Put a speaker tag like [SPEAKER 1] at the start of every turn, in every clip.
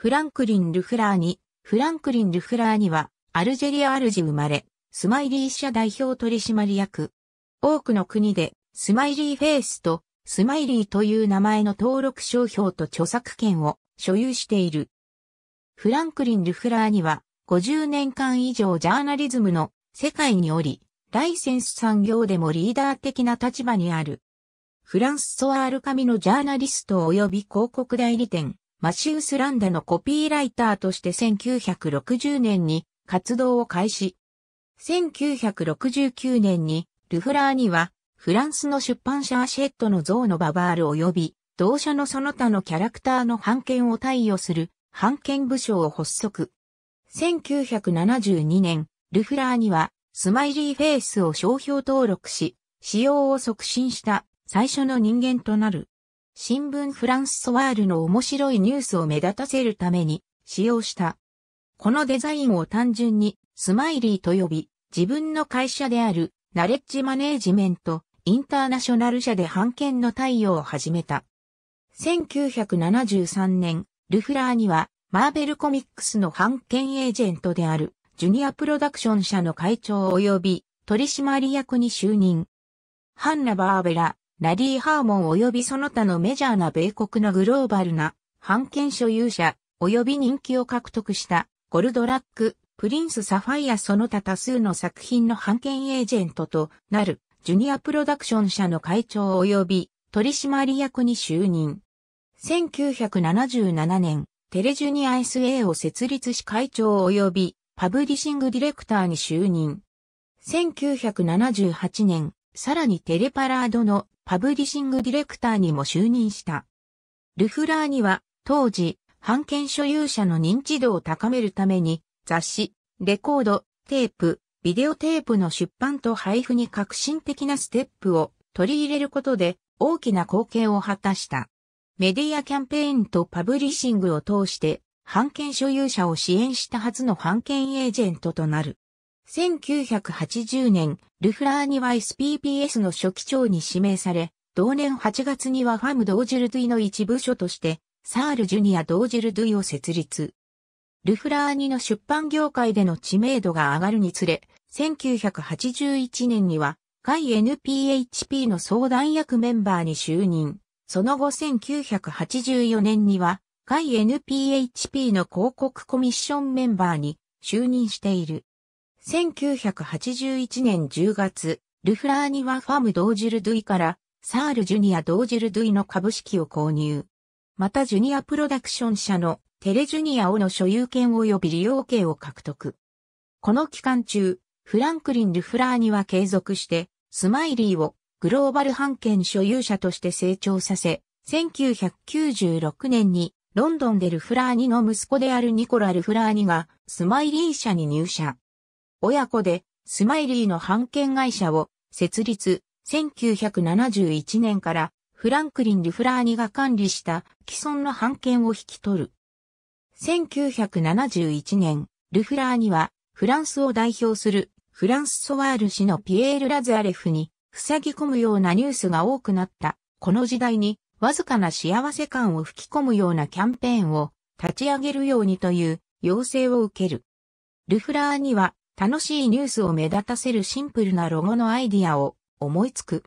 [SPEAKER 1] フランクリン・ルフラーニ。フランクリン・ルフラーニは、アルジェリアアルジ生まれ、スマイリー社代表取締役。多くの国で、スマイリーフェイスと、スマイリーという名前の登録商標と著作権を所有している。フランクリン・ルフラーニは、50年間以上ジャーナリズムの世界におり、ライセンス産業でもリーダー的な立場にある。フランス・ソワールカミのジャーナリスト及び広告代理店、マシウス・ランダのコピーライターとして1960年に活動を開始。1969年にルフラーにはフランスの出版社アシェットの像のババール及び同社のその他のキャラクターの版権を貸与する版権部署を発足。1972年、ルフラーにはスマイリーフェイスを商標登録し、使用を促進した最初の人間となる。新聞フランスソワールの面白いニュースを目立たせるために使用した。このデザインを単純にスマイリーと呼び、自分の会社であるナレッジマネージメントインターナショナル社で版権の対応を始めた。1973年、ルフラーにはマーベルコミックスの版権エージェントであるジュニアプロダクション社の会長及び取締役に就任。ハンナ・バーベラ、ラリー・ハーモン及びその他のメジャーな米国のグローバルな、版権所有者、及び人気を獲得した、ゴルドラック、プリンス・サファイアその他多数の作品の版権エージェントとなる、ジュニアプロダクション社の会長及び取締役に就任。1977年、テレジュニア SA を設立し会長及びパブリシングディレクターに就任。1978年、さらにテレパラードのパブリシングディレクターにも就任した。ルフラーには当時、版権所有者の認知度を高めるために、雑誌、レコード、テープ、ビデオテープの出版と配布に革新的なステップを取り入れることで大きな貢献を果たした。メディアキャンペーンとパブリッシングを通して、版権所有者を支援したはずの版権エージェントとなる。1980年、ルフラーニは SPPS の初期長に指名され、同年8月にはファム・ドージュルドゥイの一部署として、サール・ジュニア・ドージュルドゥイを設立。ルフラーニの出版業界での知名度が上がるにつれ、1981年には、外 NPHP の相談役メンバーに就任。その後1984年には、外 NPHP の広告コミッションメンバーに就任している。1981年10月、ルフラーニはファム・ドージュル・ドゥイから、サール・ジュニア・ドージュル・ドゥイの株式を購入。またジュニアプロダクション社のテレジュニアをの所有権及び利用権を獲得。この期間中、フランクリン・ルフラーニは継続して、スマイリーをグローバル版権所有者として成長させ、1996年にロンドンでルフラーニの息子であるニコラ・ルフラーニがスマイリー社に入社。親子でスマイリーの版権会社を設立、1971年からフランクリン・リフラーニが管理した既存の版権を引き取る。1971年、ルフラーニはフランスを代表するフランスソワール氏のピエール・ラズアレフに塞ぎ込むようなニュースが多くなった。この時代にわずかな幸せ感を吹き込むようなキャンペーンを立ち上げるようにという要請を受ける。ルフラーニは楽しいニュースを目立たせるシンプルなロゴのアイディアを思いつく。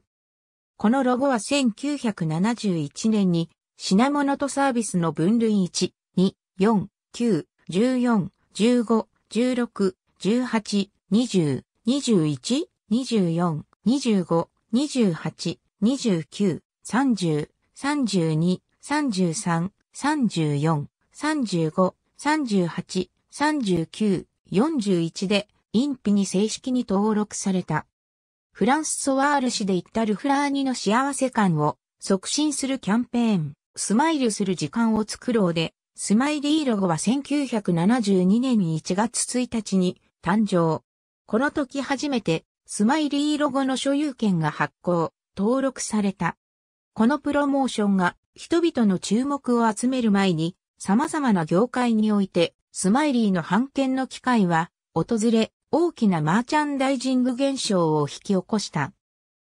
[SPEAKER 1] このロゴは1971年に品物とサービスの分類1、2、4、9、14、15、16、18、20、21、24、25、28、29、30、32、33、34、35、38、39、41でインピに正式に登録された。フランス・ソワール市で行ったルフラーニの幸せ感を促進するキャンペーン、スマイルする時間を作ろうで、スマイリーロゴは1972年1月1日に誕生。この時初めてスマイリーロゴの所有権が発行、登録された。このプロモーションが人々の注目を集める前に様々な業界においてスマイリーの版権の機会は訪れ大きなマーチャンダイジング現象を引き起こした。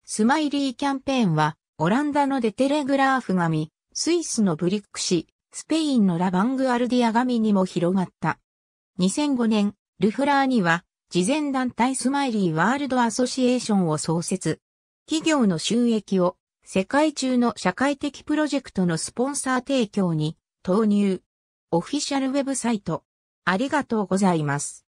[SPEAKER 1] スマイリーキャンペーンは、オランダのデテレグラーフ紙、スイスのブリック紙、スペインのラバングアルディア紙にも広がった。2005年、ルフラーには、慈善団体スマイリーワールドアソシエーションを創設。企業の収益を世界中の社会的プロジェクトのスポンサー提供に投入。オフィシャルウェブサイト。ありがとうございます。